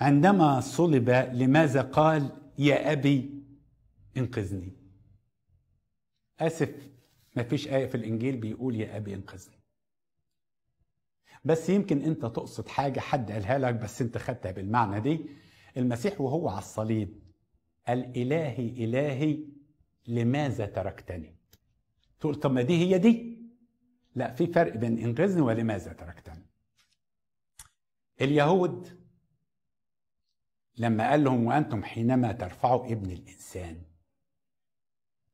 عندما صلب لماذا قال يا أبي انقذني آسف ما فيش آية في الإنجيل بيقول يا أبي انقذني بس يمكن أنت تقصد حاجة حد قالها لك بس أنت خدتها بالمعنى دي المسيح وهو على الصليب قال إلهي إلهي لماذا تركتني تقول طب ما دي هي دي لا في فرق بين انقذني ولماذا تركتني اليهود لما قال لهم وأنتم حينما ترفعوا ابن الإنسان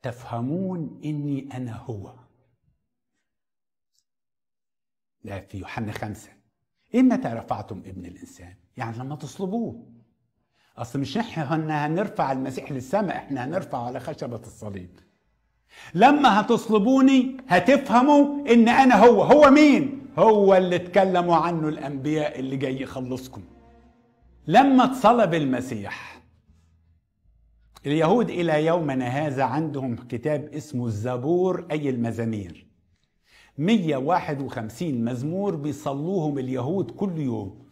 تفهمون إني أنا هو ده في يوحنا خمسة إما رفعتم ابن الإنسان يعني لما تصلبوه أصل مش إحنا هنرفع المسيح للسماء إحنا هنرفع على خشبة الصليب لما هتصلبوني هتفهموا إن أنا هو هو مين هو اللي اتكلموا عنه الأنبياء اللي جاي يخلصكم لما اتصلب المسيح اليهود إلى يومنا هذا عندهم كتاب اسمه الزبور أي المزامير 151 مزمور بيصلوهم اليهود كل يوم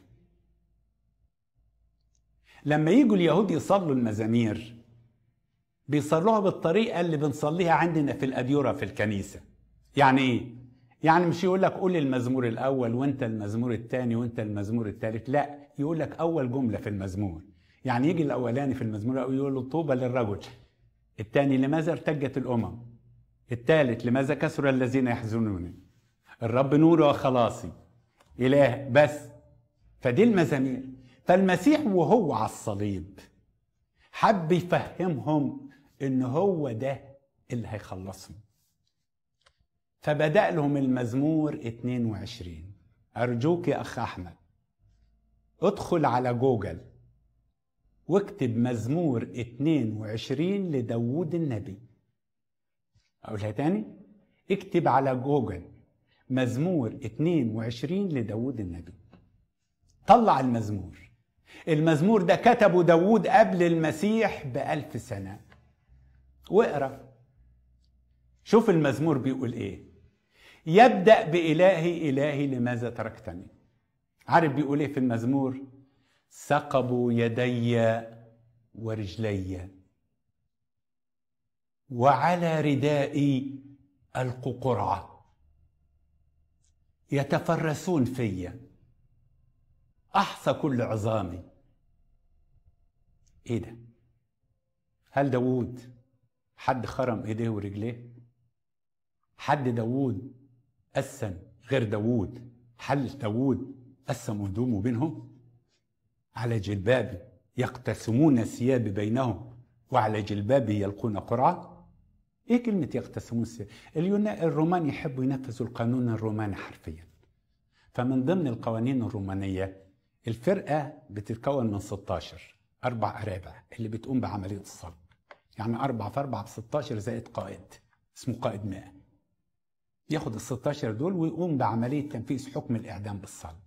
لما يجوا اليهود يصلوا المزامير بيصلوها بالطريقة اللي بنصليها عندنا في الاديوره في الكنيسة يعني إيه؟ يعني مش يقول لك قول المزمور الاول وانت المزمور الثاني وانت المزمور الثالث لا يقول لك اول جمله في المزمور يعني يجي الاولاني في المزمور الاول يقول له طوبى للرجل الثاني لماذا ارتجت الامم الثالث لماذا كثر الذين يحزنوني الرب نوره وخلاصي اله بس فدي المزامير فالمسيح وهو على الصليب حب يفهمهم ان هو ده اللي هيخلصهم فبدأ لهم المزمور 22 أرجوك يا أخ أحمد ادخل على جوجل واكتب مزمور 22 لداوود النبي أقولها تاني اكتب على جوجل مزمور 22 لداوود النبي طلع المزمور المزمور ده كتبه داوود قبل المسيح بألف سنة واقرأ شوف المزمور بيقول ايه يبدأ بإلهي إلهي لماذا تركتني عارف بيقول إيه في المزمور ثقبوا يدي ورجلي وعلى ردائي ألقوا قرعة يتفرسون فيا أحصى كل عظامي إيه ده؟ هل داوود حد خرم إيديه ورجليه؟ حد داوود قسم غير داوود حل داوود قسم هدومه بينهم على جلباب يقتسمون الثياب بينهم وعلى جلبابه يلقون قرعة ايه كلمة يقتسمون الثياب اليونان الرومان يحبوا ينفذوا القانون الروماني حرفيا فمن ضمن القوانين الرومانية الفرقة بتتكون من 16 أربع أرابع اللي بتقوم بعملية الصلب يعني أربع في أربع ب 16 زائد قائد اسمه قائد مائة ياخد ال 16 دول ويقوم بعمليه تنفيذ حكم الاعدام بالصلب.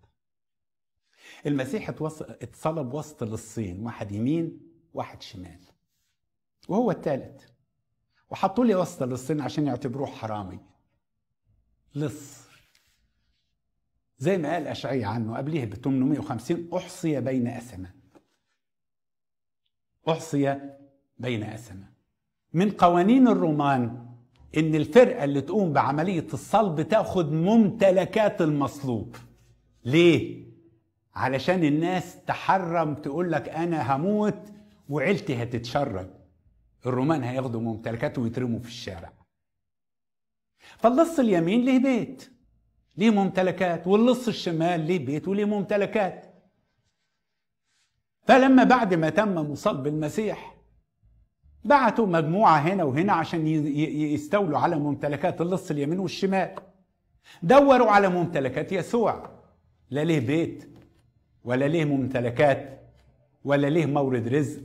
المسيح اتصلب وسط للصين واحد يمين واحد شمال. وهو الثالث. وحطوا لي وسط للصين عشان يعتبروه حرامي. لص. زي ما قال اشعيا عنه قبليه ب 850 احصي بين اسمه. احصي بين اسمه. من قوانين الرومان ان الفرقه اللي تقوم بعمليه الصلب تاخد ممتلكات المصلوب ليه علشان الناس تحرم تقول لك انا هموت وعيلتي هتتشرد الرومان هياخدوا ممتلكاته ويترموا في الشارع فاللص اليمين ليه بيت ليه ممتلكات واللص الشمال ليه بيت وليه ممتلكات فلما بعد ما تم مصلب المسيح بعتوا مجموعة هنا وهنا عشان يستولوا على ممتلكات اللص اليمين والشمال دوروا على ممتلكات يسوع لا ليه بيت ولا ليه ممتلكات ولا ليه مورد رزق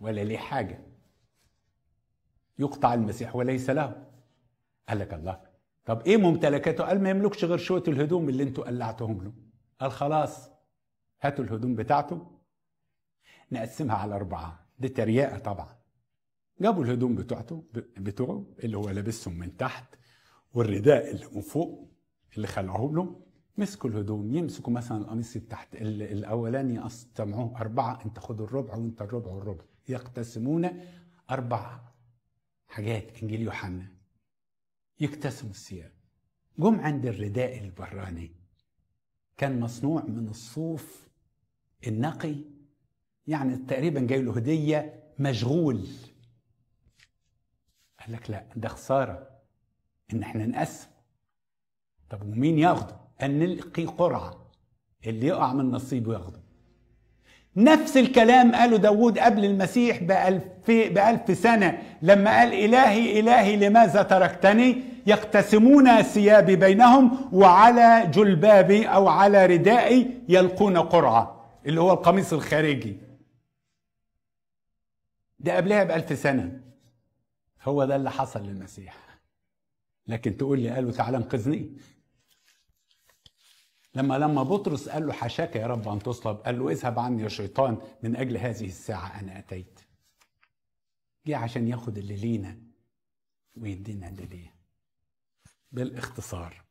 ولا ليه حاجة يقطع المسيح وليس له قال لك الله طب ايه ممتلكاته قال ما يملكش غير شوية الهدوم اللي انتوا قلعتهم له قال خلاص هاتوا الهدوم بتاعته نقسمها على أربعة دي تريقة طبعا جابوا الهدوم بتاعته بتوعه اللي هو لابسهم من تحت والرداء اللي من فوق اللي خلعوه له مسكوا الهدوم يمسكوا مثلا القميص تحت الاولاني استمعوه اربعه انت خد الربع وانت الربع والربع يقتسمون اربع حاجات انجيل يوحنا يقتسموا الثياب جم عند الرداء البراني كان مصنوع من الصوف النقي يعني تقريبا جاي له هديه مشغول قال لك لا ده خساره ان احنا نقسم طب ومين ياخده ان نلقي قرعه اللي يقع من نصيبه ياخده نفس الكلام قاله داود قبل المسيح بألف, بألف سنة لما قال إلهي إلهي لماذا تركتني يقتسمون ثيابي بينهم وعلى جلبابي أو على ردائي يلقون قرعة اللي هو القميص الخارجي ده قبلها بألف سنة هو ده اللي حصل للمسيح لكن تقول لي قال له تعالى انقذني لما لما بطرس قال له حشاك يا رب ان تصلب قال له اذهب عني يا شيطان من اجل هذه الساعه انا اتيت جه عشان ياخد اللي لينا ويدينا اللي ليه بالاختصار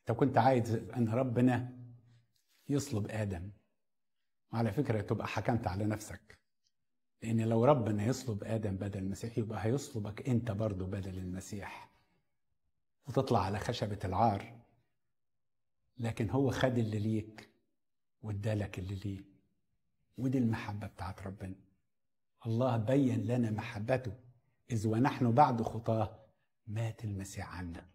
انت كنت عايز ان ربنا يصلب ادم وعلى فكره تبقى حكمت على نفسك لأن لو ربنا يصلب آدم بدل المسيح يبقى هيصلبك أنت برضه بدل المسيح وتطلع على خشبة العار لكن هو خد اللي ليك وادالك اللي ليه ودي المحبة بتاعت ربنا الله بين لنا محبته إذ ونحن بعد خطاه مات المسيح عنا